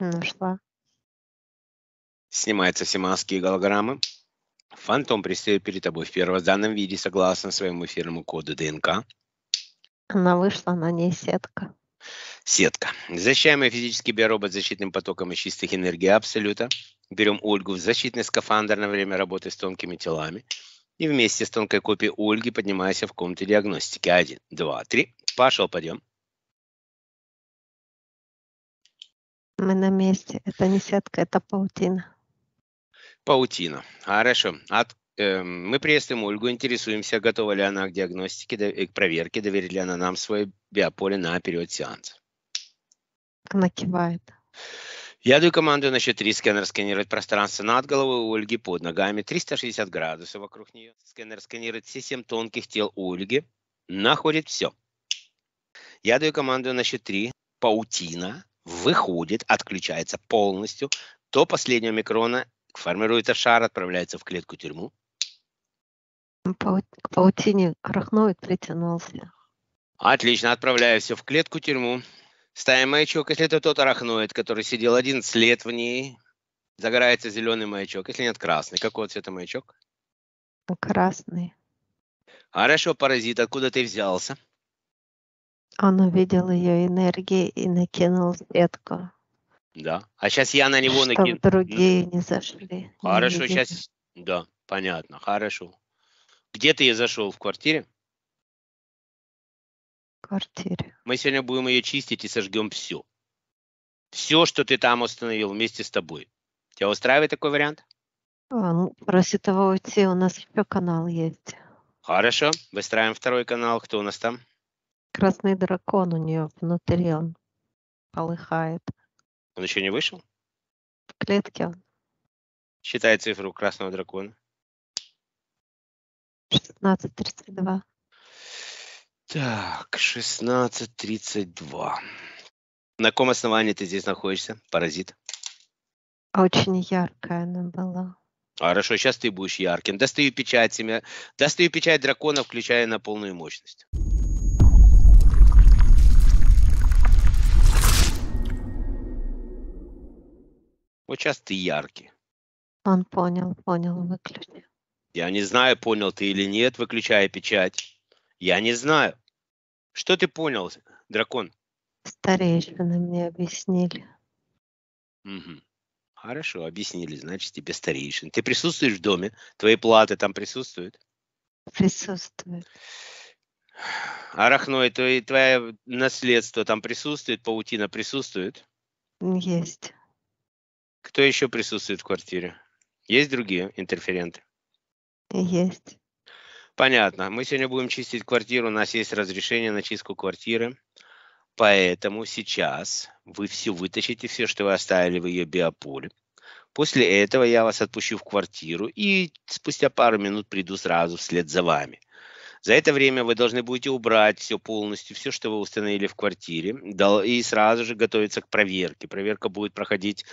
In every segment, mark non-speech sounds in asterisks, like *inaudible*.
Нашла. Снимаются все маски и голограммы. Фантом предстает перед тобой в первозданном виде, согласно своему эфирному коду ДНК. Она вышла, на ней сетка. Сетка. Защищаемый физический биоробот защитным потоком из чистых энергий Абсолюта. Берем Ольгу в защитный скафандр на время работы с тонкими телами. И вместе с тонкой копией Ольги поднимайся в комнате диагностики. Один, два, три. Пошел, подъем. Мы на месте. Это не сетка, это паутина. Паутина. Хорошо. От, э, мы приветствуем Ольгу, интересуемся, готова ли она к диагностике, э, к проверке, доверит ли она нам свое биополе на период сеанса. Она кивает. Я даю команду на счет три. Сканер сканирует пространство над головой у Ольги, под ногами, 360 градусов вокруг нее. Сканер сканирует все семь тонких тел у Ольги, находит все. Я даю команду на счет три. Паутина выходит, отключается полностью до последнего микрона, формируется шар, отправляется в клетку-тюрьму. К паутине арахноид притянулся. Отлично, отправляю все в клетку-тюрьму. Ставим маячок, если это тот арахноид, который сидел 11 лет в ней. Загорается зеленый маячок, если нет, красный. Какого цвета маячок? Красный. Хорошо, паразит, откуда ты взялся? Он увидел ее энергии и накинул сетку. Да. А сейчас я на него накину. другие не зашли. Хорошо, не сейчас. Да, понятно. Хорошо. Где ты ее зашел? В квартире? В квартире. Мы сегодня будем ее чистить и сожгем все. Все, что ты там установил вместе с тобой. Тебя устраивает такой вариант? Он а, ну, просит его уйти, у нас еще канал есть. Хорошо, выстраиваем второй канал. Кто у нас там? Красный дракон у нее внутри, он полыхает. Он еще не вышел? В клетке он. Считай цифру красного дракона. 16.32. Так, 16.32. На каком основании ты здесь находишься, паразит? Очень яркая она была. Хорошо, сейчас ты будешь ярким. Достаю печать семя. Достаю печать дракона, включая на полную мощность. Вот сейчас ты яркий. Он понял, понял, выключи. Я не знаю, понял ты или нет, выключая печать. Я не знаю. Что ты понял, дракон? Старейшины мне объяснили. Угу. Хорошо, объяснили, значит, тебе старейшин. Ты присутствуешь в доме? Твои платы там присутствуют? Присутствуют. Арахной, твое, твое наследство там присутствует? Паутина присутствует? Есть. Кто еще присутствует в квартире? Есть другие интерференты? Есть. Понятно. Мы сегодня будем чистить квартиру. У нас есть разрешение на чистку квартиры. Поэтому сейчас вы все вытащите, все, что вы оставили в ее биополе. После этого я вас отпущу в квартиру и спустя пару минут приду сразу вслед за вами. За это время вы должны будете убрать все полностью, все, что вы установили в квартире, и сразу же готовиться к проверке. Проверка будет проходить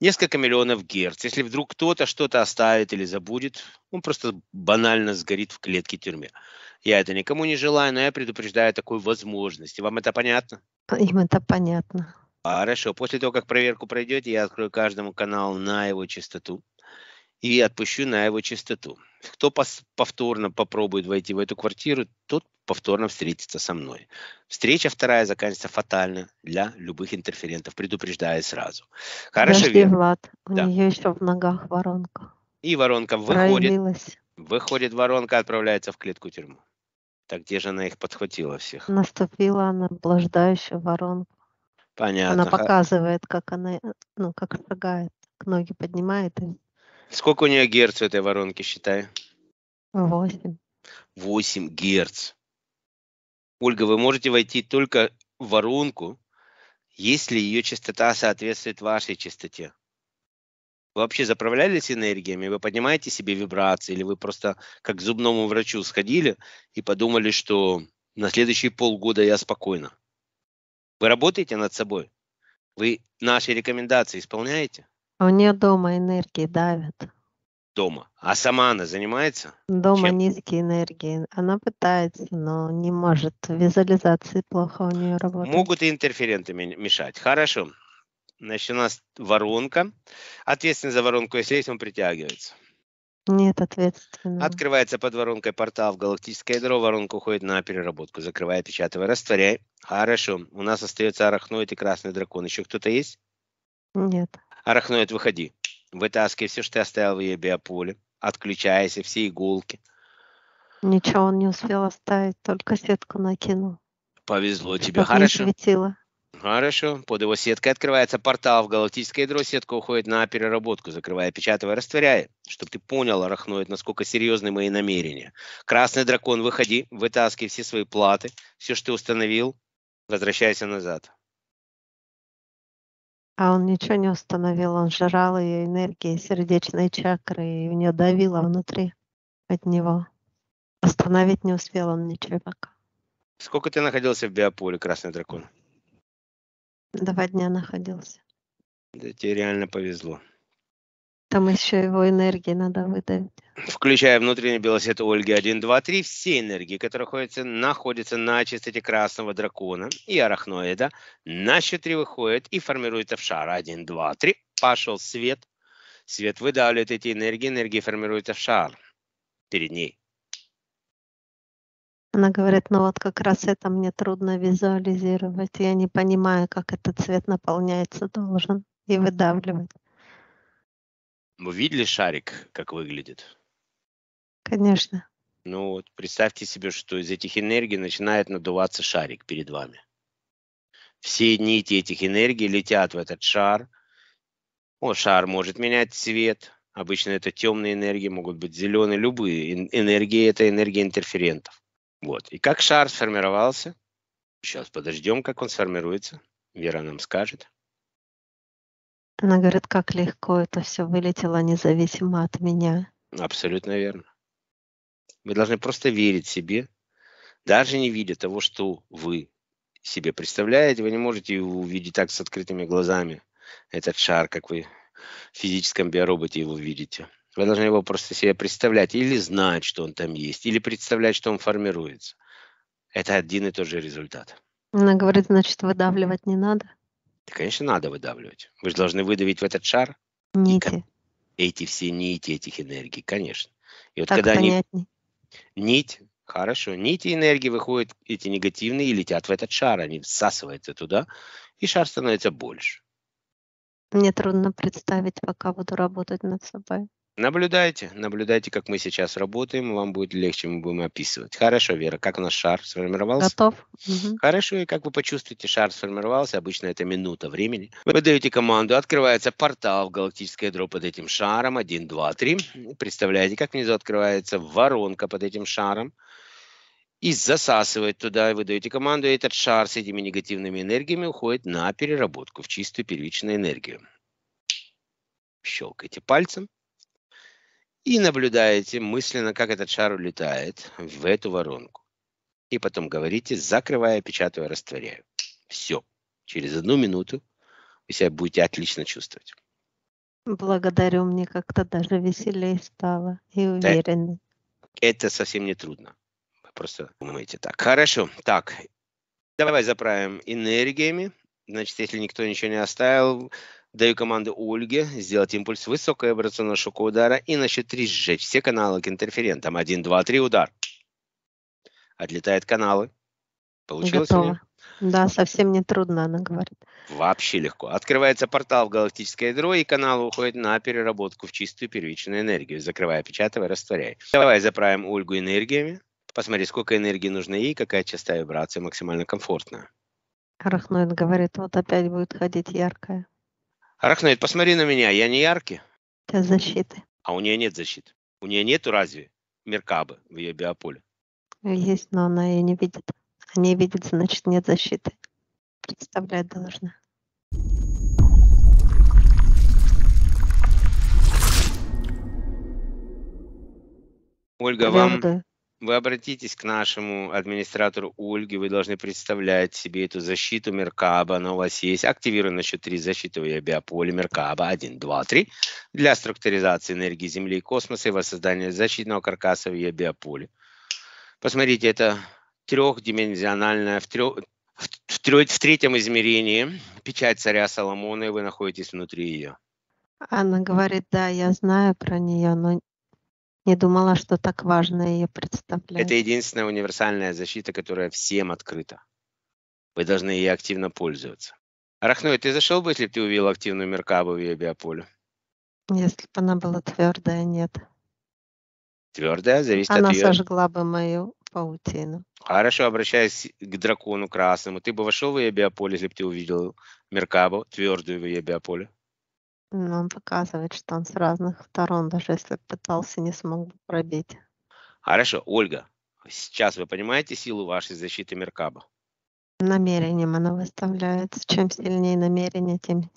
несколько миллионов герц. Если вдруг кто-то что-то оставит или забудет, он просто банально сгорит в клетке тюрьме. Я это никому не желаю, но я предупреждаю о такой возможности. Вам это понятно? Им это понятно. Хорошо. После того, как проверку пройдете, я открою каждому канал на его частоту и отпущу на его чистоту. Кто повторно попробует войти в эту квартиру, тот повторно встретится со мной. Встреча вторая заканчивается фатально для любых интерферентов, предупреждая сразу. Хорошо, Подожди, Влад, у да. нее еще в ногах воронка. И воронка выходит. Выходит воронка, отправляется в клетку тюрьму. Так где же она их подхватила всех? Наступила она блаждающую воронку. Понятно. Она показывает, как она, ну, как шагает, ноги поднимает и Сколько у нее герц в этой воронке считай? Восемь. Восемь герц. Ольга, вы можете войти только в воронку, если ее частота соответствует вашей частоте. Вы вообще заправлялись энергиями? Вы поднимаете себе вибрации? Или вы просто как к зубному врачу сходили и подумали, что на следующие полгода я спокойно? Вы работаете над собой? Вы наши рекомендации исполняете? У нее дома энергии давят. Дома. А сама она занимается? Дома Чем? низкие энергии. Она пытается, но не может. Визуализации плохо у нее работает. Могут и интерференты мешать. Хорошо. Значит, у нас воронка. Ответственность за воронку, если есть, он притягивается. Нет, ответственности. Открывается под воронкой портал в галактическое ядро, воронка уходит на переработку. Закрывай, печатывай, растворяй. Хорошо. У нас остается арахноид и красный дракон. Еще кто-то есть? Нет. Арахноид, выходи. Вытаскивай все, что ты оставил в ее биополе. Отключайся, все иголки. Ничего он не успел оставить, только сетку накинул. Повезло Чтобы тебе, хорошо. Светило. Хорошо. Под его сеткой открывается портал в галактическое ядро. Сетка уходит на переработку, закрывая, печатывая, растворяя. Чтобы ты понял, Арахноид, насколько серьезны мои намерения. Красный дракон, выходи, вытаскивай все свои платы, все, что ты установил, возвращайся назад. А он ничего не установил, он жрал ее энергии сердечной чакры, и у нее давило внутри от него. Остановить не успел он ничего пока. Сколько ты находился в биополе, Красный Дракон? Два дня находился. Да тебе реально повезло. Там еще его энергии надо выдавить. Включая внутренний белосвет Ольги 1, 2, 3, все энергии, которые находятся, находятся на чистоте красного дракона и арахноида, на счет 3 выходит и формируется в шар 1, 2, 3. Пошел свет. Свет выдавливает эти энергии, энергии формируются в шар перед ней. Она говорит, ну вот как раз это мне трудно визуализировать. Я не понимаю, как этот цвет наполняется должен и выдавливать. Вы видели шарик, как выглядит? Конечно. Ну вот представьте себе, что из этих энергий начинает надуваться шарик перед вами. Все нити этих энергий летят в этот шар. О, шар может менять цвет. Обычно это темные энергии, могут быть зеленые, любые. Энергии – это энергия интерферентов. Вот. И как шар сформировался? Сейчас подождем, как он сформируется. Вера нам скажет. Она говорит, как легко это все вылетело независимо от меня. Абсолютно верно. Мы должны просто верить себе, даже не видя того, что вы себе представляете. Вы не можете увидеть так с открытыми глазами этот шар, как вы в физическом биороботе его видите. Вы должны его просто себе представлять или знать, что он там есть, или представлять, что он формируется. Это один и тот же результат. Она говорит, значит, выдавливать не надо? Да, конечно, надо выдавливать. Вы же должны выдавить в этот шар нити. И эти все нити этих энергий, конечно. И вот так когда они... Нить, хорошо, нити энергии выходят, эти негативные, и летят в этот шар, они всасываются туда, и шар становится больше. Мне трудно представить, пока буду работать над собой. Наблюдайте, наблюдайте, как мы сейчас работаем, вам будет легче, мы будем описывать. Хорошо, Вера, как у нас шар сформировался? Готов. Хорошо, и как вы почувствуете, шар сформировался, обычно это минута времени. Вы даете команду, открывается портал в галактическое дро под этим шаром, 1, 2, 3. Представляете, как внизу открывается воронка под этим шаром и засасывает туда, и вы даете команду, и этот шар с этими негативными энергиями уходит на переработку в чистую первичную энергию. Щелкайте пальцем, и наблюдаете мысленно, как этот шар улетает в эту воронку. И потом говорите, закрывая, печатаю, растворяю. Все. Через одну минуту вы себя будете отлично чувствовать. Благодарю, мне как-то даже веселее стало и уверенно. Это, совсем не трудно. Вы просто думаете так. Хорошо, так, давай заправим энергиями. Значит, если никто ничего не оставил, Даю команду Ольге сделать импульс высокой обрационной шока удара и на счет 3 сжечь все каналы к интерферентам. 1, 2, 3, удар. Отлетают каналы. Получилось? Готово. Да, совсем не трудно, она говорит. Вообще легко. Открывается портал в галактическое ядро, и канал уходит на переработку в чистую первичную энергию, закрывая, печатывая, растворяя. Давай заправим Ольгу энергиями. Посмотри, сколько энергии нужно ей, какая частота вибрации максимально комфортная. Арахноид говорит, вот опять будет ходить яркая. Арахнет, посмотри на меня, я не яркий. Это защиты. А у нее нет защиты. У нее нету разве меркабы в ее биополе? Есть, но она ее не видит. А не видит, значит, нет защиты. Представлять должна. Ольга, Правда. вам вы обратитесь к нашему администратору Ольге, вы должны представлять себе эту защиту Меркаба, она у вас есть. Активируем на счет 3 защиту и биополя Меркаба 1, 2, 3 для структуризации энергии Земли и космоса и воссоздания защитного каркаса в ее биополе. Посмотрите, это трехдименsionальная, в, трех, в, трех, в третьем измерении печать царя Соломона, и вы находитесь внутри ее. Она говорит, да, я знаю про нее, но не думала, что так важно ее представлять. Это единственная универсальная защита, которая всем открыта. Вы должны ей активно пользоваться. Рахной, ты зашел бы, если бы ты увидел активную меркабу в ее биополе? Если бы она была твердая, нет. Твердая, зависит она от ее... Она сожгла бы мою паутину. Хорошо, обращаясь к дракону красному, ты бы вошел в ее биополе, если бы ты увидел меркабу, твердую в ее биополе? он показывает, что он с разных сторон, даже если пытался, не смог бы пробить. Хорошо, Ольга, сейчас вы понимаете силу вашей защиты Меркаба? Намерением она выставляется. Чем сильнее намерение, тем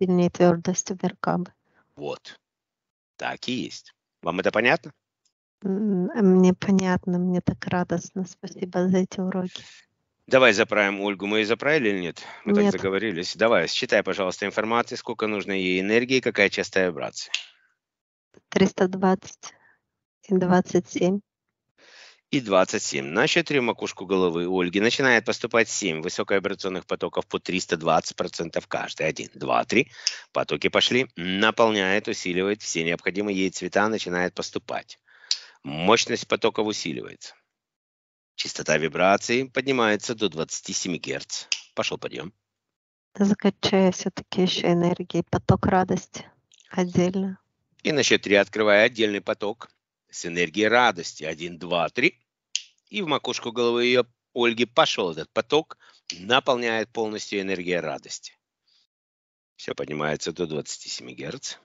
сильнее твердость у Меркабы. Вот. Так и есть. Вам это понятно? Мне понятно, мне так радостно. Спасибо за эти уроки. Давай заправим Ольгу. Мы ее заправили или нет? Мы так Нет. заговорились. Давай, считай, пожалуйста, информацию, сколько нужно ей энергии, какая частая вибрация. 320 и 27. И 27. На три макушку головы Ольги начинает поступать 7 высоковибрационных потоков по 320% каждый. 1, 2, 3. Потоки пошли. Наполняет, усиливает все необходимые ей цвета, начинает поступать. Мощность потоков усиливается. Частота вибрации поднимается до 27 Гц. Пошел подъем. Закачаю все-таки еще энергии, поток радости отдельно. И на счет 3 открывая отдельный поток с энергией радости. 1, 2, 3. И в макушку головы ее Ольги пошел этот поток, наполняет полностью энергия радости. Все поднимается до 27 Гц.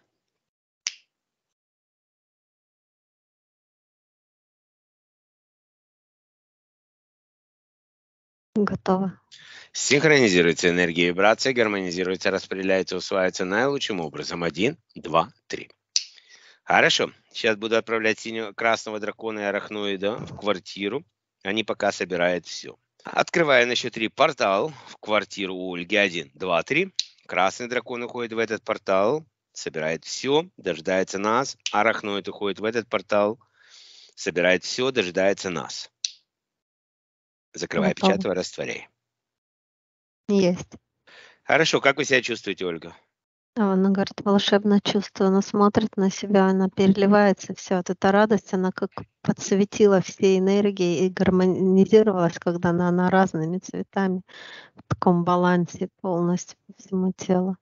Готово. Синхронизируется энергия и вибрация, гармонизируется, распределяется, усваивается наилучшим образом. Один, два, три. Хорошо. Сейчас буду отправлять синего, красного дракона и арахноида в квартиру. Они пока собирают все. Открываю на счет три портал в квартиру у Ольги. 1, 2, 3. Красный дракон уходит в этот портал, собирает все, дожидается нас. Арахноид уходит в этот портал, собирает все, дожидается нас. Закрывай, Готово. опечатывай, растворяй. Есть. Хорошо, как вы себя чувствуете, Ольга? А, она говорит, волшебно чувство. Она смотрит на себя, она переливается, все. Вот эта радость, она как подсветила все энергии и гармонизировалась, когда она, она разными цветами в таком балансе полностью по всему телу.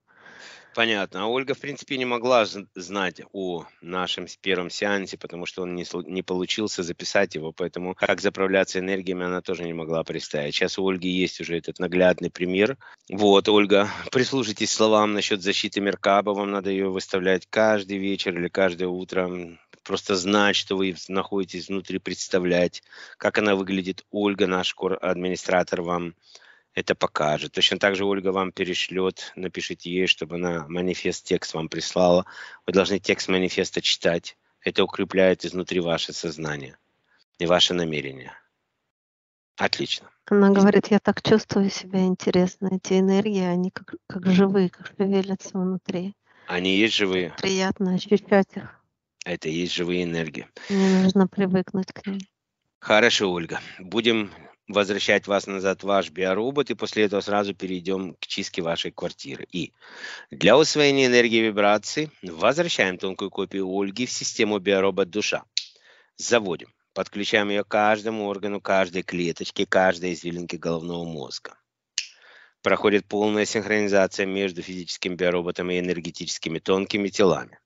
Понятно. А Ольга, в принципе, не могла знать о нашем первом сеансе, потому что он не, не получился записать его, поэтому как заправляться энергиями она тоже не могла представить. Сейчас у Ольги есть уже этот наглядный пример. Вот, Ольга, *laughs* прислушайтесь словам насчет защиты Меркаба, вам надо ее выставлять каждый вечер или каждое утро просто знать, что вы находитесь внутри, представлять, как она выглядит. Ольга, наш администратор, вам это покажет. Точно так же Ольга вам перешлет, напишите ей, чтобы она манифест текст вам прислала. Вы должны текст манифеста читать. Это укрепляет изнутри ваше сознание и ваше намерение. Отлично. Она говорит, я так чувствую себя интересно. Эти энергии, они как, как живые, как шевелятся внутри. Они есть живые. Приятно ощущать их. Это есть живые энергии. Мне нужно привыкнуть к ним. Хорошо, Ольга. Будем возвращать вас назад ваш биоробот, и после этого сразу перейдем к чистке вашей квартиры. И для усвоения энергии вибрации возвращаем тонкую копию Ольги в систему биоробот душа. Заводим. Подключаем ее к каждому органу, каждой клеточке, каждой извилинке головного мозга. Проходит полная синхронизация между физическим биороботом и энергетическими тонкими телами.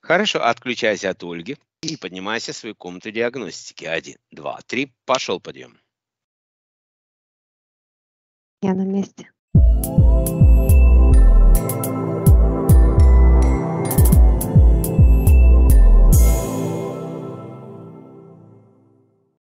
Хорошо, отключайся от Ольги и поднимайся в свою комнату диагностики. Один, два, три. Пошел подъем. Я на месте.